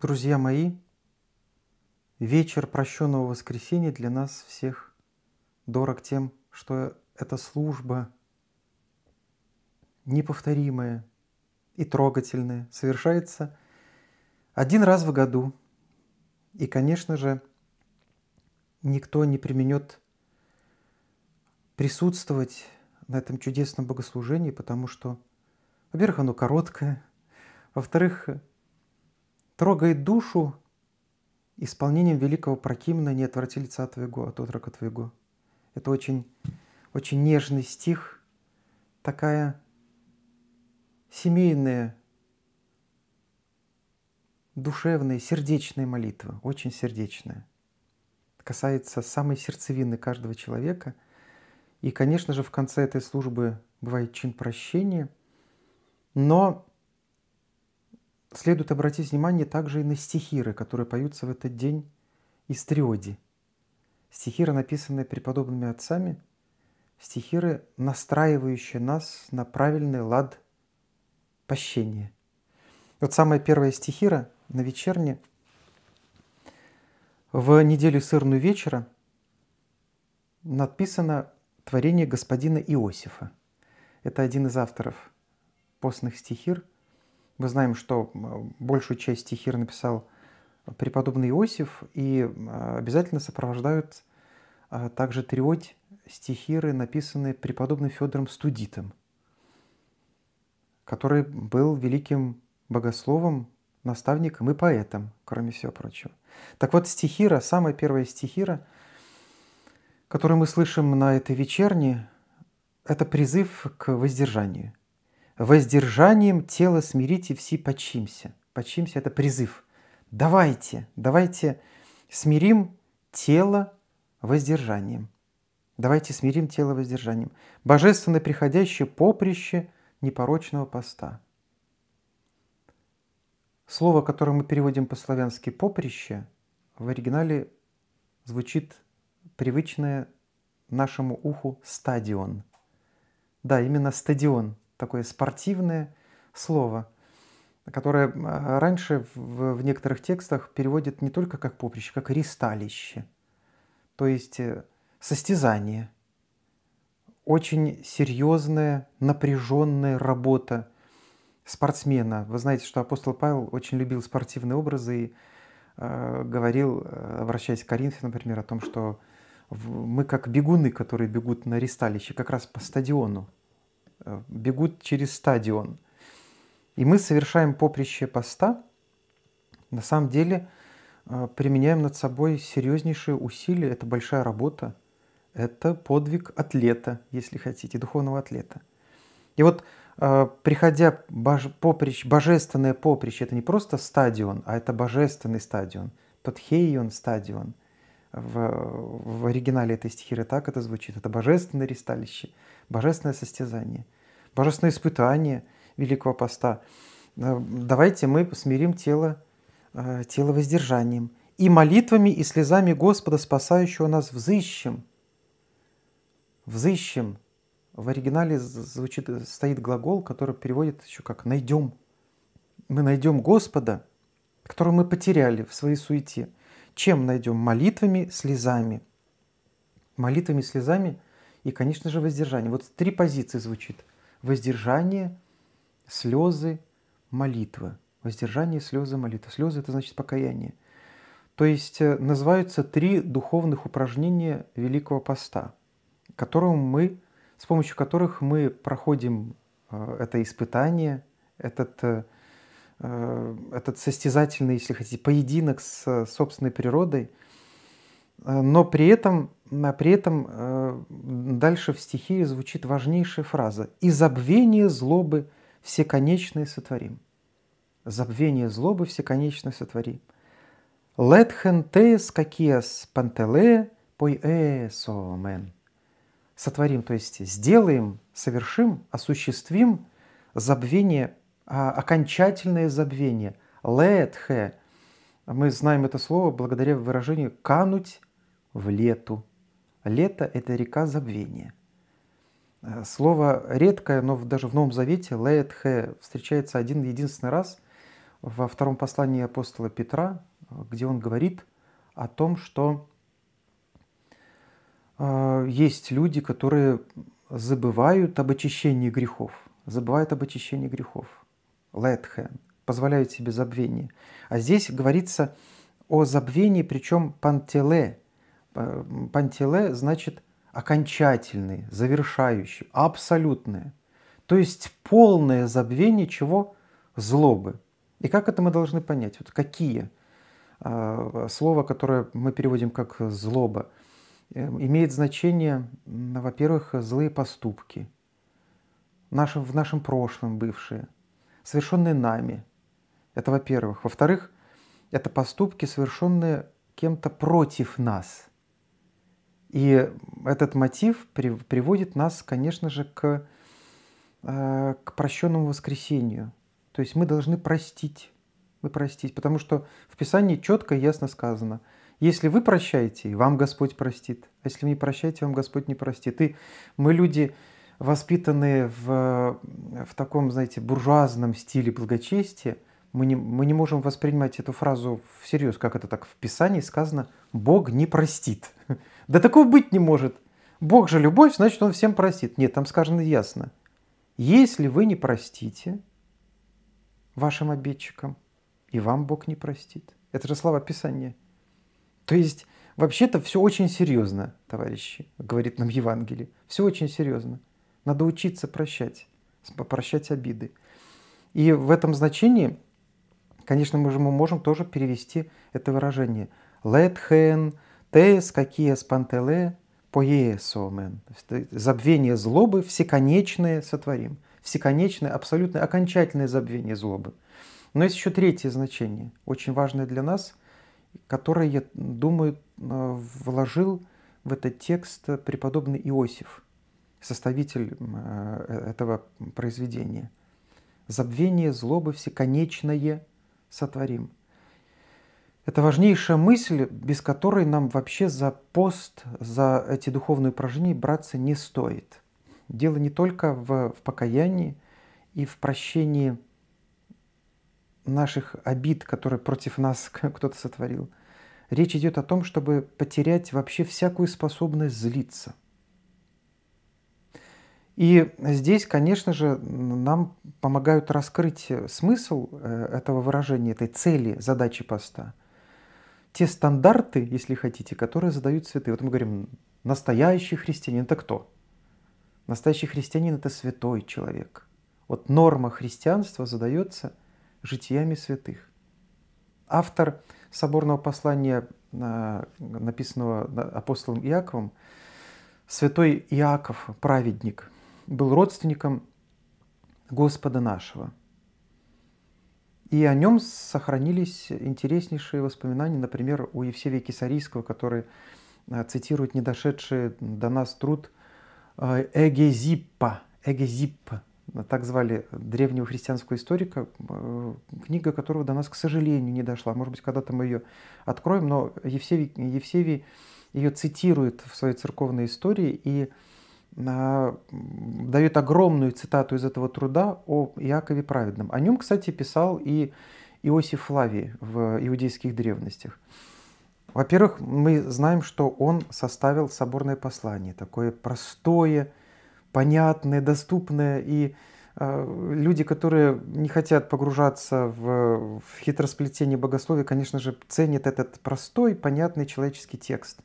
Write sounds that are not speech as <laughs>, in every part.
Друзья мои, вечер прощенного воскресенья для нас всех дорог тем, что эта служба неповторимая и трогательная совершается один раз в году. И, конечно же, никто не применет присутствовать на этом чудесном богослужении, потому что, во-первых, оно короткое, во-вторых, трогает душу исполнением великого прокимна «Не отврати лица твоего от отрока твоего». Это очень, очень нежный стих, такая семейная, душевная, сердечная молитва, очень сердечная. Касается самой сердцевины каждого человека. И, конечно же, в конце этой службы бывает чин прощения, но Следует обратить внимание также и на стихиры, которые поются в этот день из триоди. Стихиры, написанные преподобными отцами, стихиры, настраивающие нас на правильный лад пощения. Вот самая первая стихира на вечерне в неделю сырную вечера надписано творение господина Иосифа. Это один из авторов постных стихир – мы знаем, что большую часть стихир написал преподобный Иосиф, и обязательно сопровождают а, также триоть стихиры, написанные преподобным Федором Студитом, который был великим богословом, наставником и поэтом, кроме всего прочего. Так вот, стихира, самая первая стихира, которую мы слышим на этой вечерне, это призыв к воздержанию воздержанием тело смирите все почимся. Почимся – это призыв. Давайте, давайте смирим тело воздержанием. Давайте смирим тело воздержанием. Божественно приходящее поприще непорочного поста. Слово, которое мы переводим по-славянски «поприще», в оригинале звучит привычное нашему уху «стадион». Да, именно стадион – такое спортивное слово, которое раньше в, в некоторых текстах переводит не только как поприще, как ристалище, то есть э, состязание, очень серьезная, напряженная работа спортсмена. Вы знаете, что апостол Павел очень любил спортивные образы и э, говорил, э, обращаясь к Коринфе, например, о том, что мы как бегуны, которые бегут на ристалище, как раз по стадиону бегут через стадион. И мы совершаем поприще поста, на самом деле э, применяем над собой серьезнейшие усилия, это большая работа, это подвиг атлета, если хотите, духовного атлета. И вот э, приходя боже, поприщ, божественное поприще, это не просто стадион, а это божественный стадион, тот подхейон стадион. В, в оригинале этой стихиры так это звучит. Это божественное ресталище, божественное состязание – божественное испытание Великого Поста. Э, давайте мы смирим тело, э, тело воздержанием. И молитвами и слезами Господа, спасающего нас, взыщем. Взыщем. В оригинале звучит, э, стоит глагол, который переводит еще как «найдем». Мы найдем Господа, которого мы потеряли в своей суете. Чем найдем? Молитвами, слезами. Молитвами, слезами и, конечно же, воздержанием. Вот три позиции звучит – воздержание, слезы, молитва, Воздержание, слезы, молитва, Слезы – это значит покаяние. То есть э, называются три духовных упражнения Великого Поста, которым мы, с помощью которых мы проходим э, это испытание, этот, э, этот состязательный, если хотите, поединок с собственной природой – Э, но при этом, э, при этом э, дальше в стихии звучит важнейшая фраза «И забвение злобы всеконечное сотворим». «Забвение злобы всеконечное сотворим». «Лет хентес какиас пантеле пой эсомен». Сотворим, то есть сделаем, совершим, осуществим забвение, а, окончательное забвение. he Мы знаем это слово благодаря выражению «кануть в лету. Лето – это река забвения. Э, слово редкое, но даже в Новом Завете лаэтхе встречается один единственный раз во втором послании апостола Петра, где он говорит о том, что э, есть люди, которые забывают об очищении грехов, забывают об очищении грехов. Лаэтхе позволяют себе забвение. А здесь говорится о забвении, причем пантеле – Э, Пантиле значит окончательный, завершающий, абсолютное. То есть полное забвение чего? Злобы. И как это мы должны понять? Вот какие? Э, слово, которое мы переводим как «злоба», э, имеет значение, во-первых, злые поступки, наши, в нашем прошлом бывшие, совершенные нами. Это во-первых. Во-вторых, это поступки, совершенные кем-то против нас – и этот мотив приводит нас, конечно же, к, э, к прощенному воскресению. То есть мы должны простить. Мы простить, потому что в Писании четко и ясно сказано. Если вы прощаете, вам Господь простит. А если вы не прощаете, вам Господь не простит. И мы люди, воспитанные в, в таком, знаете, буржуазном стиле благочестия, мы не, мы не можем воспринимать эту фразу всерьез, как это так в Писании сказано, Бог не простит. Да такого быть не может. Бог же любовь, значит, он всем простит. Нет, там сказано ясно. Если вы не простите вашим обидчикам, и вам Бог не простит. Это же слова Писания. То есть, вообще-то все очень серьезно, товарищи, говорит нам Евангелие. Все очень серьезно. Надо учиться прощать, прощать обиды. И в этом значении, конечно, мы же мы можем тоже перевести это выражение. Let hen Тес, какие спантеле, поесомен. Забвение злобы всеконечное сотворим. Всеконечное, абсолютно окончательное забвение злобы. Но есть еще третье значение, очень важное для нас, которое, я думаю, э, вложил в этот текст преподобный Иосиф, составитель э, этого произведения. «Забвение злобы всеконечное сотворим». Это важнейшая мысль, без которой нам вообще за пост, за эти духовные упражнения браться не стоит. Дело не только в, в покаянии и в прощении наших обид, которые против нас <laughs> кто-то сотворил. Речь идет о том, чтобы потерять вообще всякую способность злиться. И здесь, конечно же, нам помогают раскрыть смысл э, этого выражения, этой цели, задачи поста – те стандарты, если хотите, которые задают святые. Вот мы говорим, настоящий христианин – это кто? Настоящий христианин – это святой человек. Вот норма христианства задается житиями святых. Автор соборного послания, э, написанного апостолом Иаковом, святой Иаков, праведник, был родственником Господа нашего. И о нем сохранились интереснейшие воспоминания, например, у Евсевия Кисарийского, который э, цитирует недошедший до нас труд э, Эгезиппа. Эгезиппа, так звали древнего христианского историка, э, книга которого до нас, к сожалению, не дошла. Может быть, когда-то мы ее откроем, но Евсевий, Евсевий ее цитирует в своей церковной истории, и дает огромную цитату из этого труда о Иакове Праведном. О нем, кстати, писал и Иосиф Флавий в иудейских древностях. Во-первых, мы знаем, что он составил соборное послание, такое простое, понятное, доступное, и э, люди, которые не хотят погружаться в, в хитросплетение богословия, конечно же, ценят этот простой, понятный человеческий текст.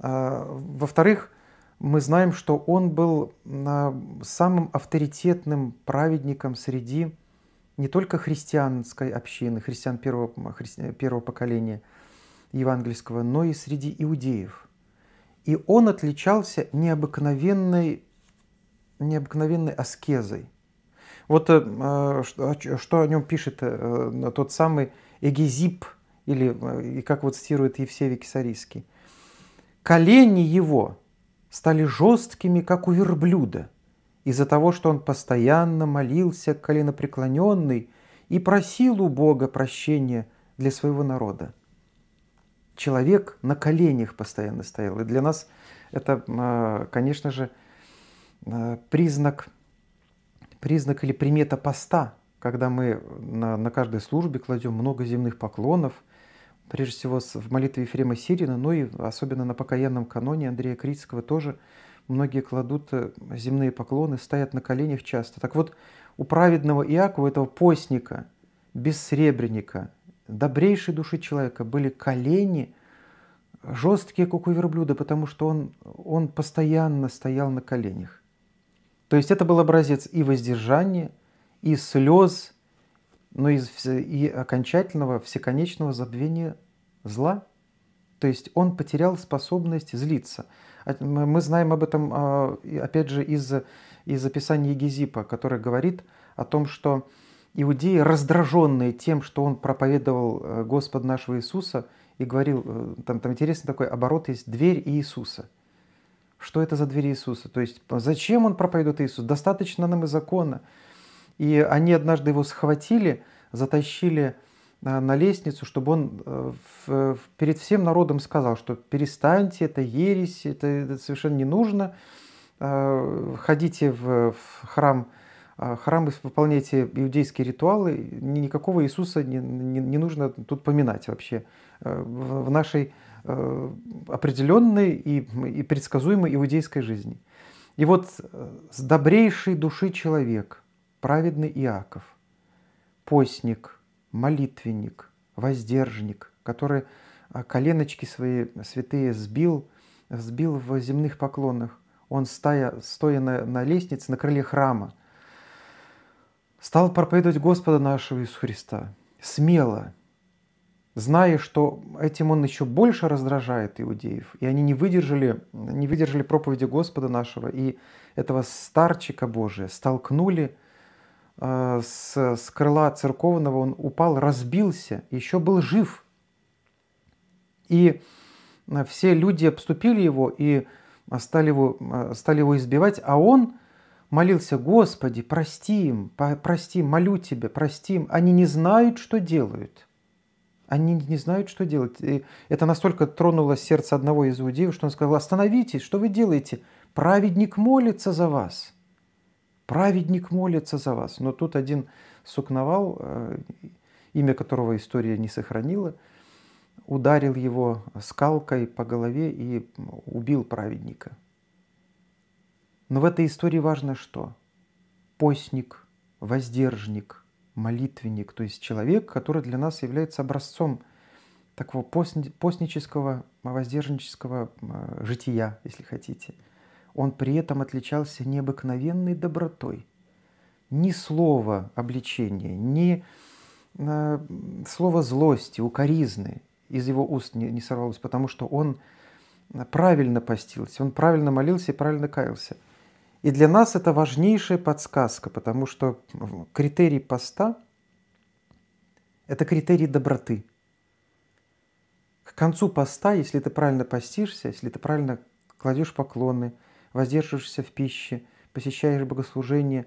Э, во-вторых, мы знаем, что он был а, самым авторитетным праведником среди не только христианской общины, христиан первого, христи, первого поколения евангельского, но и среди иудеев. И он отличался необыкновенной, необыкновенной аскезой. Вот э, а, что о нем пишет э, э, тот самый Эгизип, или как вот цитирует Евсевий Кисарийский. «Колени его, стали жесткими, как у верблюда, из-за того, что он постоянно молился коленопреклоненный и просил у Бога прощения для своего народа. Человек на коленях постоянно стоял. И для нас это, а, конечно же, а, признак, признак или примета поста, когда мы на, на каждой службе кладем много земных поклонов – прежде всего в молитве Ефрема Сирина, но ну и особенно на покаянном каноне Андрея Критского тоже многие кладут э, земные поклоны, стоят на коленях часто. Так вот, у праведного Иакова, этого постника, бессребренника, добрейшей души человека были колени жесткие, как у верблюда, потому что он, он постоянно стоял на коленях. То есть это был образец и воздержания, и слез, но из, и окончательного всеконечного забвения зла. То есть он потерял способность злиться. Мы знаем об этом, а, опять же, из, из описания Егизипа, который говорит о том, что иудеи, раздраженные тем, что он проповедовал э, Господа нашего Иисуса, и говорил, э, там, там интересный такой оборот есть «дверь Иисуса». Что это за дверь Иисуса? То есть зачем он проповедует Иисуса? Достаточно нам и закона. И они однажды его схватили, затащили э, на лестницу, чтобы он э, перед всем народом сказал, что перестаньте, это ересь, это совершенно не нужно. Э, ходите в храм, храм выполняйте иудейские ритуалы, никакого Иисуса не, нужно тут поминать вообще. В нашей определенной и, и предсказуемой иудейской жизни. И вот с добрейшей души человек праведный Иаков, постник, молитвенник, воздержник, который а, коленочки свои святые сбил, сбил в земных поклонах. Он, стоя, стоя на, на лестнице, на крыле храма, стал проповедовать Господа нашего Иисуса Христа смело, зная, что этим он еще больше раздражает иудеев, и они не выдержали, не выдержали проповеди Господа нашего и этого старчика Божия, столкнули Э, с, с крыла церковного он упал, разбился, еще был жив. И э, все люди обступили его и э, стали его, стали его избивать, а он молился, «Господи, прости им, прости, молю Тебя, прости им, они не знают, что делают». Они не знают, что делать. И это настолько тронуло сердце одного из иудеев, что он сказал, «Остановитесь, что вы делаете? Праведник молится за вас» праведник молится за вас. Но тут один сукновал, э, имя которого история не сохранила, ударил его скалкой по голове и убил праведника. Но в этой истории важно что? Постник, воздержник, молитвенник, то есть человек, который для нас является образцом такого постнического, воздержнического э, жития, если хотите – он при этом отличался необыкновенной добротой. Ни слова обличения, ни э, слова злости, укоризны из его уст не, не сорвалось, потому что он э, правильно постился, он правильно молился и правильно каялся. И для нас это важнейшая подсказка, потому что критерий поста – это критерий доброты. К концу поста, если ты правильно постишься, если ты правильно кладешь поклоны – воздерживаешься в пище, посещаешь богослужение,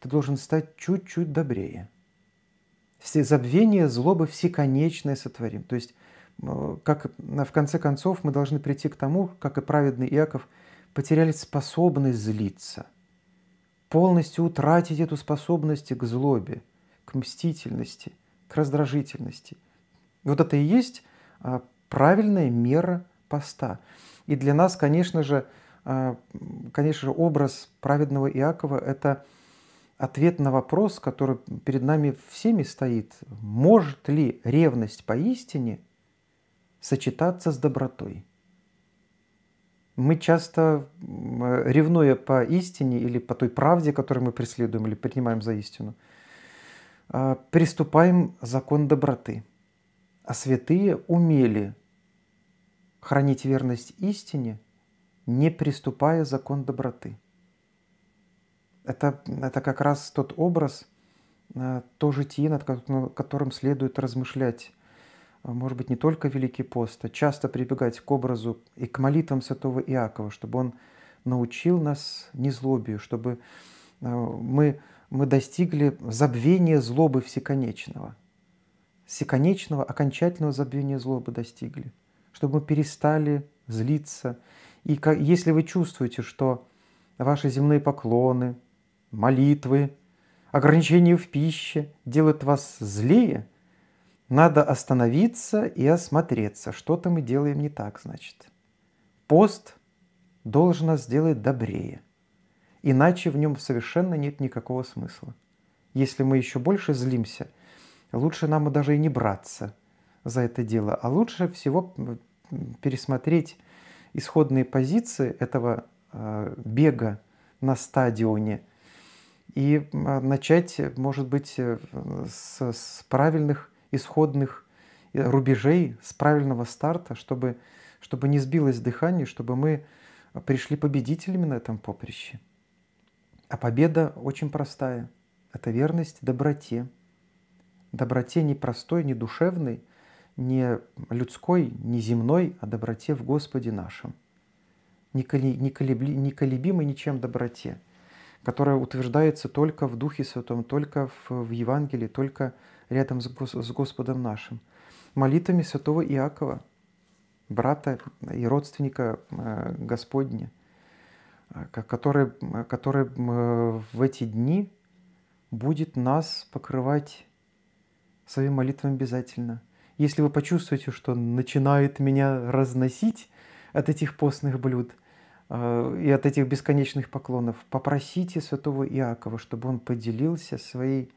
ты должен стать чуть-чуть добрее. Все забвение, злобы всеконечное сотворим. То есть, как в конце концов мы должны прийти к тому, как и праведный Иаков потеряли способность злиться, полностью утратить эту способность к злобе, к мстительности, к раздражительности. Вот это и есть а, правильная мера поста. И для нас, конечно же, а, конечно же, образ праведного Иакова – это ответ на вопрос, который перед нами всеми стоит. Может ли ревность поистине сочетаться с добротой? Мы часто, ревнуя по истине или по той правде, которую мы преследуем или принимаем за истину, а, приступаем закон доброты. А святые умели хранить верность истине – не приступая закон доброты. Это, это как раз тот образ, э, то житие, над которым следует размышлять, э, может быть, не только Великий пост, а часто прибегать к образу и к молитвам святого Иакова, чтобы он научил нас незлобию, чтобы э, мы, мы достигли забвения злобы всеконечного. Всеконечного, окончательного забвения злобы достигли. Чтобы мы перестали злиться, и если вы чувствуете, что ваши земные поклоны, молитвы, ограничения в пище делают вас злее, надо остановиться и осмотреться. Что-то мы делаем не так, значит. Пост должен нас сделать добрее. Иначе в нем совершенно нет никакого смысла. Если мы еще больше злимся, лучше нам даже и не браться за это дело, а лучше всего пересмотреть исходные позиции этого э, бега на стадионе и а, начать, может быть, э, с, с правильных исходных э, рубежей, с правильного старта, чтобы, чтобы не сбилось дыхание, чтобы мы пришли победителями на этом поприще. А победа очень простая. Это верность доброте. Доброте не простой, не душевной – не людской, не земной, а доброте в Господе нашем, не колебимой ничем доброте, которая утверждается только в Духе Святом, только в, Евангелии, только рядом с, Господом нашим. Молитвами святого Иакова, брата и родственника э, Господня, э, который, э, который в эти дни будет нас покрывать своими молитвами обязательно – если вы почувствуете, что начинает меня разносить от этих постных блюд э, и от этих бесконечных поклонов, попросите святого Иакова, чтобы он поделился своей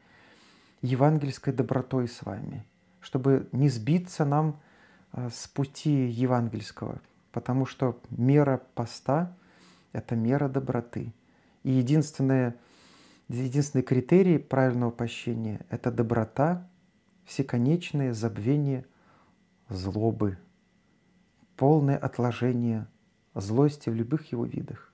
евангельской добротой с вами, чтобы не сбиться нам э, с пути евангельского, потому что мера поста – это мера доброты. И единственное, единственный критерий правильного пощения – это доброта всеконечное забвение злобы, полное отложение злости в любых его видах.